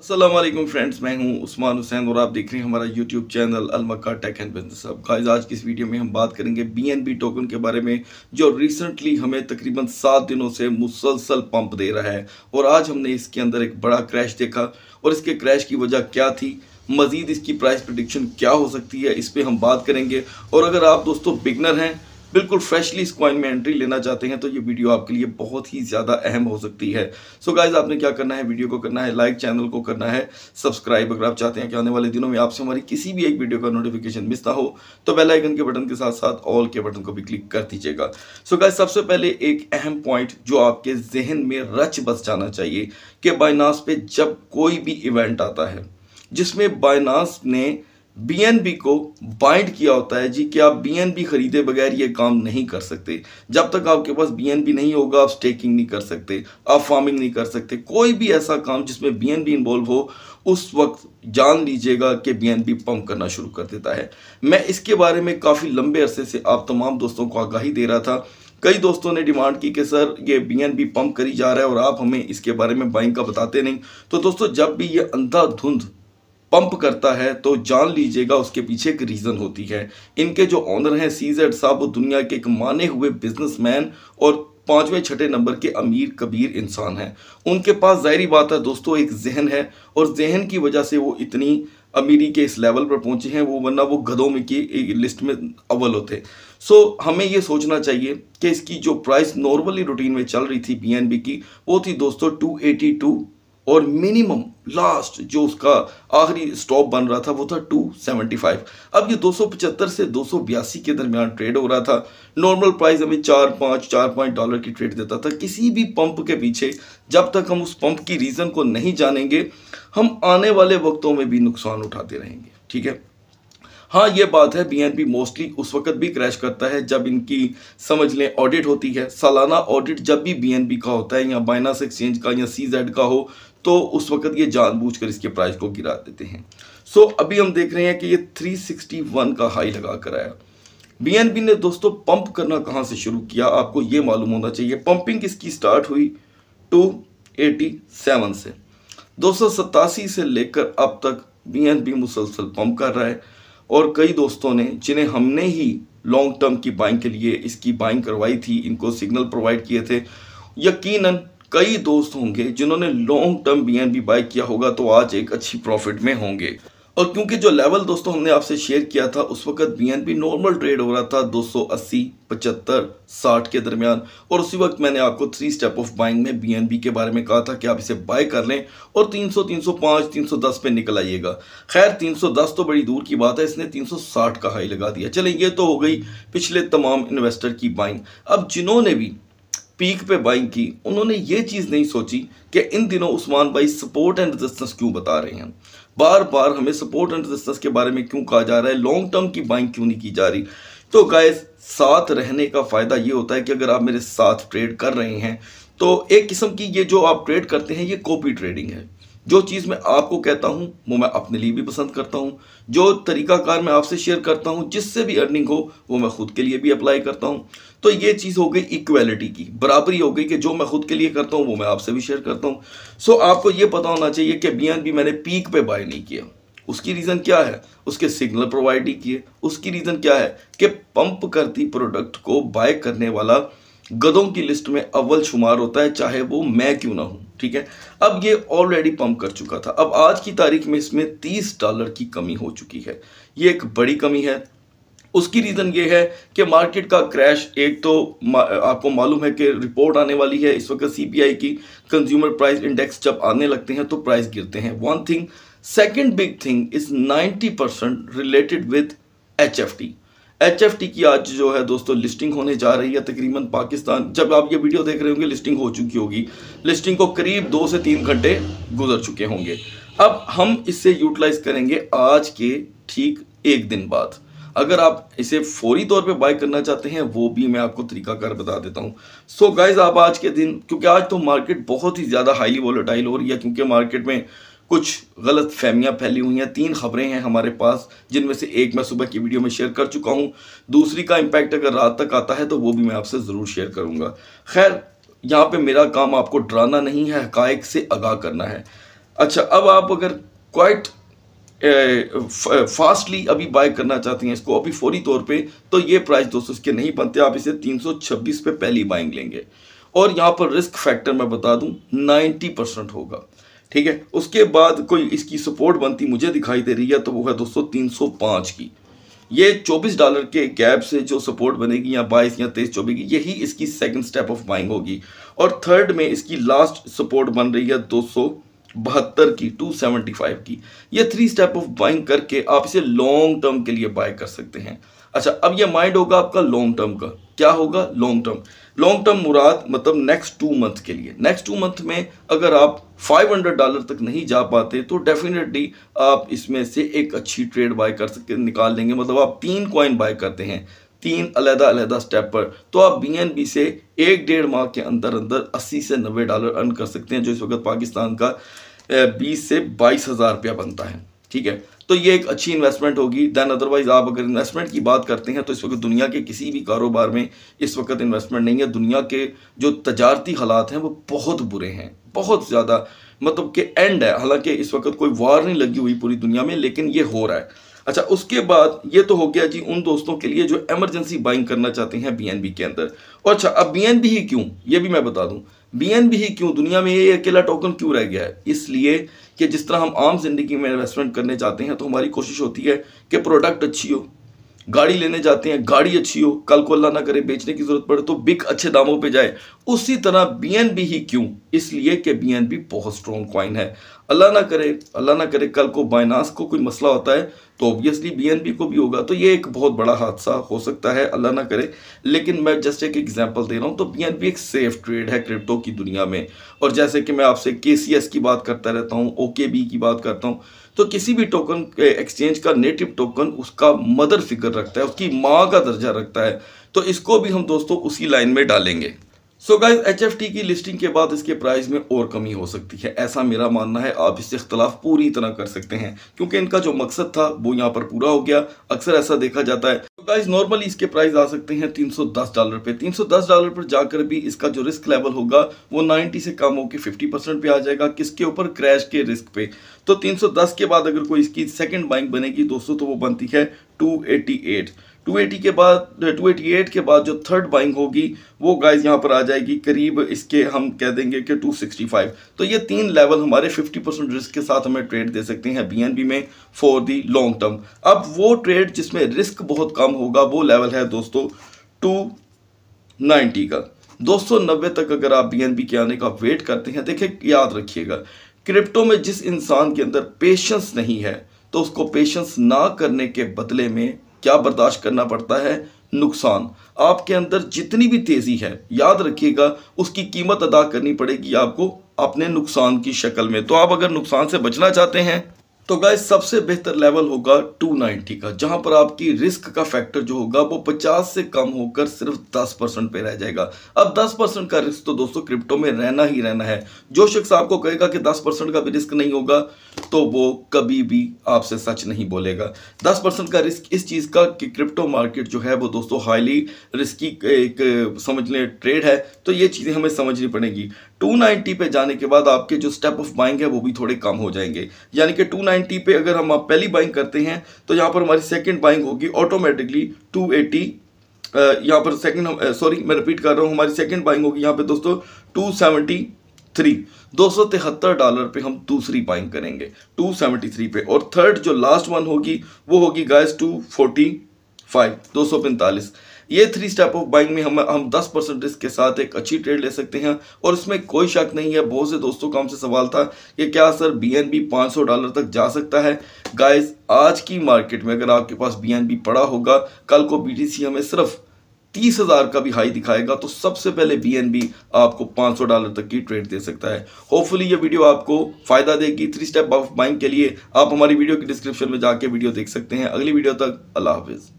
Aslam friends मैं हूं उस्मान हुसैन और आप देख रहे हैं हमारा YouTube channel Almakka tech and business अब गाइस आज की इस वीडियो में हम बात करेंगे बीएनबी टोकन के बारे में जो रिसेंटली हमें तकरीबन सात दिनों से मुसलसल पंप दे रहा है और आज हमने इसके अंदर एक बड़ा क्रैश देखा और इसके क्रैश की वजह क्या थी मज़ीद इसकी प्राइस प्रडिक्शन क्या हो सकती है इस पर हम बात करेंगे और अगर आप दोस्तों बिगनर हैं बिल्कुल फ्रेशली इस कॉइन में एंट्री लेना चाहते हैं तो ये वीडियो आपके लिए बहुत ही ज़्यादा अहम हो सकती है सो so गाइज आपने क्या करना है वीडियो को करना है लाइक चैनल को करना है सब्सक्राइब अगर आप चाहते हैं कि आने वाले दिनों में आपसे हमारी किसी भी एक वीडियो का नोटिफिकेशन मिस ना हो तो बेलाइकन के बटन के साथ साथ ऑल के बटन को भी क्लिक कर दीजिएगा सो गाइज सबसे पहले एक अहम पॉइंट जो आपके जहन में रच बस जाना चाहिए कि बाइनास पे जब कोई भी इवेंट आता है जिसमें बाइनास ने बीएनबी को बाइंड किया होता है जी कि आप बीएनबी खरीदे बगैर ये काम नहीं कर सकते जब तक आपके पास बीएनबी नहीं होगा आप स्टेकिंग नहीं कर सकते आप फार्मिंग नहीं कर सकते कोई भी ऐसा काम जिसमें बीएनबी इन्वॉल्व हो उस वक्त जान लीजिएगा कि बीएनबी पंप करना शुरू कर देता है मैं इसके बारे में काफ़ी लंबे अरसे से आप तमाम दोस्तों को आगाही दे रहा था कई दोस्तों ने डिमांड की कि सर ये बीएनबी पंप करी जा रहा है और आप हमें इसके बारे में बाइंग का बताते नहीं तो दोस्तों जब भी ये अंधाधुंध पंप करता है तो जान लीजिएगा उसके पीछे एक रीज़न होती है इनके जो ऑनर हैं सीजेड साहब वो दुनिया के एक माने हुए बिजनेसमैन और पाँचवें छठे नंबर के अमीर कबीर इंसान हैं उनके पास ज़ाहरी बात है दोस्तों एक जहन है और जहन की वजह से वो इतनी अमीरी के इस लेवल पर पहुंचे हैं वो वरना वो गधों में की लिस्ट में अव्वल होते सो so, हमें ये सोचना चाहिए कि इसकी जो प्राइस नॉर्मली रूटीन में चल रही थी बीएनबी की वो थी दोस्तों 282 और मिनिमम लास्ट जो उसका आखिरी स्टॉप बन रहा था वो था 275 अब ये 275 से दो के दरमियान ट्रेड हो रहा था नॉर्मल प्राइस हमें चार पाँच चार पाँच डॉलर की ट्रेड देता था किसी भी पंप के पीछे जब तक हम उस पंप की रीज़न को नहीं जानेंगे हम आने वाले वक्तों में भी नुकसान उठाते रहेंगे ठीक है हाँ ये बात है बीएनपी मोस्टली उस वक्त भी क्रैश करता है जब इनकी समझ लें ऑडिट होती है सालाना ऑडिट जब भी बीएनपी का होता है या बाइनास एक्सचेंज का या सी जेड का हो तो उस वक्त ये जानबूझकर इसके प्राइस को गिरा देते हैं सो so, अभी हम देख रहे हैं कि ये 361 का हाई लगा कर आया बी ने दोस्तों पंप करना कहाँ से शुरू किया आपको ये मालूम होना चाहिए पंपिंग किसकी स्टार्ट हुई 287 से दो से लेकर अब तक बी बी मुसलसल पंप कर रहा है और कई दोस्तों ने जिन्हें हमने ही लॉन्ग टर्म की बाइंग के लिए इसकी बाइंग करवाई थी इनको सिग्नल प्रोवाइड किए थे यकीनन कई दोस्त होंगे जिन्होंने लॉन्ग टर्म बी बाय किया होगा तो आज एक अच्छी प्रॉफिट में होंगे और क्योंकि जो लेवल दोस्तों हमने आपसे शेयर किया था उस वक्त बी नॉर्मल ट्रेड हो रहा था 280, 75, 60 के दरमियान और उसी वक्त मैंने आपको थ्री स्टेप ऑफ बाइंग में बी के बारे में कहा था कि आप इसे बाय कर लें और 300, 305, 310 पे निकल आइएगा खैर 310 तो बड़ी दूर की बात है इसने 360 का हाई लगा दिया चले ये तो हो गई पिछले तमाम इन्वेस्टर की बाइंग अब जिन्होंने भी पीक पे बाइंग की उन्होंने ये चीज़ नहीं सोची कि इन दिनों उस्मान भाई सपोर्ट एंड रेजिस्टेंस क्यों बता रहे हैं बार बार हमें सपोर्ट एंड रेजिस्टेंस के बारे में क्यों कहा जा रहा है लॉन्ग टर्म की बाइंग क्यों नहीं की जा रही तो गाय साथ रहने का फ़ायदा ये होता है कि अगर आप मेरे साथ ट्रेड कर रहे हैं तो एक किस्म की ये जो आप ट्रेड करते हैं ये कॉपी ट्रेडिंग है जो चीज़ मैं आपको कहता हूँ वो मैं अपने लिए भी पसंद करता हूँ जो तरीकाकार मैं आपसे शेयर करता हूँ जिससे भी अर्निंग हो वो मैं खुद के लिए भी अप्लाई करता हूँ तो ये चीज़ हो गई इक्वेलिटी की बराबरी हो गई कि जो मैं खुद के लिए करता हूँ वो मैं आपसे भी शेयर करता हूँ सो आपको ये पता होना चाहिए कि बियन भी मैंने पीक पे बाय नहीं किया उसकी रीज़न क्या है उसके सिग्नल प्रोवाइड ही किए उसकी रीज़न क्या है कि पंप करती प्रोडक्ट को बाय करने वाला गधों की लिस्ट में अव्वल शुमार होता है चाहे वो मैं क्यों ना हूँ ठीक है अब ये ऑलरेडी पंप कर चुका था अब आज की तारीख में इसमें तीस डॉलर की कमी हो चुकी है ये एक बड़ी कमी है उसकी रीज़न ये है कि मार्केट का क्रैश एक तो आपको मालूम है कि रिपोर्ट आने वाली है इस वक्त सीपीआई की कंज्यूमर प्राइस इंडेक्स जब आने लगते हैं तो प्राइस गिरते हैं one thing second big thing is 90 percent related with H H की आज जो है दोस्तों लिस्टिंग होने जा रही है तकरीबन पाकिस्तान जब आप ये वीडियो देख रहे होंगे लिस्टिंग हो चुकी होगी लिस्टिंग को करीब दो से तीन घंटे गुजर चुके होंगे अब हम इसे यूटिलाइज करेंगे आज के ठीक एक दिन बाद अगर आप इसे फौरी तौर पे बाय करना चाहते हैं वो भी मैं आपको तरीकाकार बता देता हूँ सो गाइज आप आज के दिन क्योंकि आज तो मार्केट बहुत ही ज़्यादा हाईली वॉलेटाइल हो रही है क्योंकि मार्केट में कुछ गलत फहमियाँ फैली हुई हैं तीन खबरें हैं हमारे पास जिनमें से एक मैं सुबह की वीडियो में शेयर कर चुका हूँ दूसरी का इम्पैक्ट अगर रात तक आता है तो वो भी मैं आपसे ज़रूर शेयर करूँगा खैर यहाँ पे मेरा काम आपको डराना नहीं है हकायक से आगाह करना है अच्छा अब आप अगर क्वाइट फास्टली अभी बाय करना चाहते हैं इसको अभी फौरी तौर पे तो ये प्राइस दोस्तों इसके नहीं बनते आप इसे 326 पे पहली बाइंग लेंगे और यहाँ पर रिस्क फैक्टर मैं बता दूँ 90 परसेंट होगा ठीक है उसके बाद कोई इसकी सपोर्ट बनती मुझे दिखाई दे रही है तो वो है दोस्तों तीन सौ पाँच की ये चौबीस डॉलर के गैप से जो सपोर्ट बनेगी या बाईस या तेईस चौबीस की यही इसकी सेकंड स्टेप ऑफ बाइंग होगी और थर्ड में इसकी लास्ट सपोर्ट बन रही है दो सौ बहत्तर की 275 की ये थ्री स्टेप ऑफ बाइंग करके आप इसे लॉन्ग टर्म के लिए बाय कर सकते हैं अच्छा अब ये माइंड होगा आपका लॉन्ग टर्म का क्या होगा लॉन्ग टर्म लॉन्ग टर्म मुराद मतलब नेक्स्ट टू मंथ के लिए नेक्स्ट टू मंथ में अगर आप 500 डॉलर तक नहीं जा पाते तो डेफिनेटली आप इसमें से एक अच्छी ट्रेड बाय कर सकते निकाल लेंगे मतलब आप तीन कॉइन बाय करते हैं तीन अलहदा अलहदा स्टेप पर तो आप बी से एक डेढ़ माह के अंदर अंदर 80 से 90 डॉलर अर्न कर सकते हैं जो इस वक्त पाकिस्तान का 20 से बाईस हज़ार रुपया बनता है ठीक है तो ये एक अच्छी इन्वेस्टमेंट होगी दैन अदरवाइज आप अगर इन्वेस्टमेंट की बात करते हैं तो इस वक्त दुनिया के किसी भी कारोबार में इस वक्त इन्वेस्टमेंट नहीं है दुनिया के जो तजारती हालात हैं वो बहुत बुरे हैं बहुत ज़्यादा मतलब कि एंड है हालांकि इस वक्त कोई वार नहीं लगी हुई पूरी दुनिया में लेकिन ये हो रहा है अच्छा उसके बाद ये तो हो गया जी उन दोस्तों के लिए जो एमरजेंसी बाइंग करना चाहते हैं बीएनबी के अंदर और अच्छा अब बीएनबी ही क्यों ये भी मैं बता दूं बीएनबी ही क्यों दुनिया में ये अकेला टोकन क्यों रह गया है इसलिए कि जिस तरह हम आम जिंदगी में इन्वेस्टमेंट करने जाते हैं तो हमारी कोशिश होती है कि प्रोडक्ट अच्छी हो गाड़ी लेने जाते हैं गाड़ी अच्छी हो कल को अल्लाह ना करे बेचने की जरूरत पड़े तो बिक अच्छे दामों पे जाए उसी तरह बीएनबी ही क्यों इसलिए कि बीएनबी बहुत स्ट्रॉन्ग कॉइन है अल्लाह ना करे अल्लाह ना करे कल को बाइनास को कोई मसला होता है तो ऑब्वियसली बीएनबी को भी होगा तो ये एक बहुत बड़ा हादसा हो सकता है अल्लाह ना करे लेकिन मैं जस्ट एक एग्जांपल दे रहा हूँ तो बीएनबी एक सेफ ट्रेड है क्रिप्टो की दुनिया में और जैसे कि मैं आपसे एस की बात करता रहता हूँ बी की बात करता हूँ तो किसी भी टोकन एक्सचेंज का नेटिव टोकन उसका मदर फिगर रखता है उसकी माँ का दर्जा रखता है तो इसको भी हम दोस्तों उसी लाइन में डालेंगे सो गाइज एच की लिस्टिंग के बाद इसके प्राइस में और कमी हो सकती है ऐसा मेरा मानना है आप इससे इख्तलाफ पूरी तरह कर सकते हैं क्योंकि इनका जो मकसद था वो यहाँ पर पूरा हो गया अक्सर ऐसा देखा जाता है तो गाइज नॉर्मली इसके प्राइस आ सकते हैं 310 डॉलर पे 310 डॉलर पर जाकर भी इसका जो रिस्क लेवल होगा वो 90 से कम होकर फिफ्टी परसेंट पे आ जाएगा किसके ऊपर क्रैश के रिस्क पे तो दस के बाद अगर कोई इसकी सेकेंड बाइक बनेगी दोस्तों तो वो बनती है 288 280 के बाद 288 के बाद जो थर्ड बाइंग होगी वो गाइस यहाँ पर आ जाएगी करीब इसके हम कह देंगे कि 265 तो ये तीन लेवल हमारे 50 परसेंट रिस्क के साथ हमें ट्रेड दे सकते हैं बीएनबी में फॉर दी लॉन्ग टर्म अब वो ट्रेड जिसमें रिस्क बहुत कम होगा वो लेवल है दोस्तों टू का दो तक अगर आप बी के आने का वेट करते हैं देखिए याद रखिएगा क्रिप्टो में जिस इंसान के अंदर पेशेंस नहीं है तो उसको पेशेंस ना करने के बदले में क्या बर्दाश्त करना पड़ता है नुकसान आपके अंदर जितनी भी तेज़ी है याद रखिएगा उसकी कीमत अदा करनी पड़ेगी आपको अपने नुकसान की शक्ल में तो आप अगर नुकसान से बचना चाहते हैं तो गाइस सबसे बेहतर लेवल होगा 290 का जहां पर आपकी रिस्क का फैक्टर जो होगा वो 50 से कम होकर सिर्फ 10 परसेंट पे रह जाएगा अब 10 परसेंट का रिस्क तो दोस्तों क्रिप्टो में रहना ही रहना है जो शख्स आपको कहेगा कि 10 परसेंट का भी रिस्क नहीं होगा तो वो कभी भी आपसे सच नहीं बोलेगा दस परसेंट का रिस्क इस चीज़ का कि क्रिप्टो मार्केट जो है वो दोस्तों हाईली रिस्की एक समझ लें ट्रेड है तो ये चीज़ें हमें समझनी पड़ेगी 290 पे जाने के बाद आपके जो स्टेप ऑफ बाइंग है वो भी थोड़े कम हो जाएंगे यानी कि 290 पे अगर हम आप पहली बाइंग करते हैं तो यहाँ पर हमारी सेकंड बाइंग होगी ऑटोमेटिकली 280 यहाँ पर सेकंड सॉरी मैं रिपीट कर रहा हूँ हमारी सेकंड बाइंग होगी यहाँ पे दोस्तों सेवेंटी थ्री दो सौ तिहत्तर डॉलर पर हम दूसरी बाइंग करेंगे टू पे और थर्ड जो लास्ट वन होगी वो होगी गायस टू फोर्टी ये थ्री स्टेप ऑफ बाइंग में हम हम दस परसेंट रिस्क के साथ एक अच्छी ट्रेड ले सकते हैं और इसमें कोई शक नहीं है बहुत से दोस्तों का हमसे सवाल था कि क्या सर बी एन बी पाँच सौ डॉलर तक जा सकता है गाइज आज की मार्केट में अगर आपके पास बी एन बी पड़ा होगा कल को बी टी सी हमें सिर्फ तीस हज़ार का भी हाई दिखाएगा तो सबसे पहले बी एन बी आपको पाँच सौ डॉलर तक की ट्रेड दे सकता है होपफुली ये वीडियो आपको फायदा देगी थ्री स्टेप ऑफ बाइंग के लिए आप हमारी वीडियो की डिस्क्रिप्शन में जाके वीडियो देख सकते हैं अगली वीडियो तक अल्लाह हाफिज़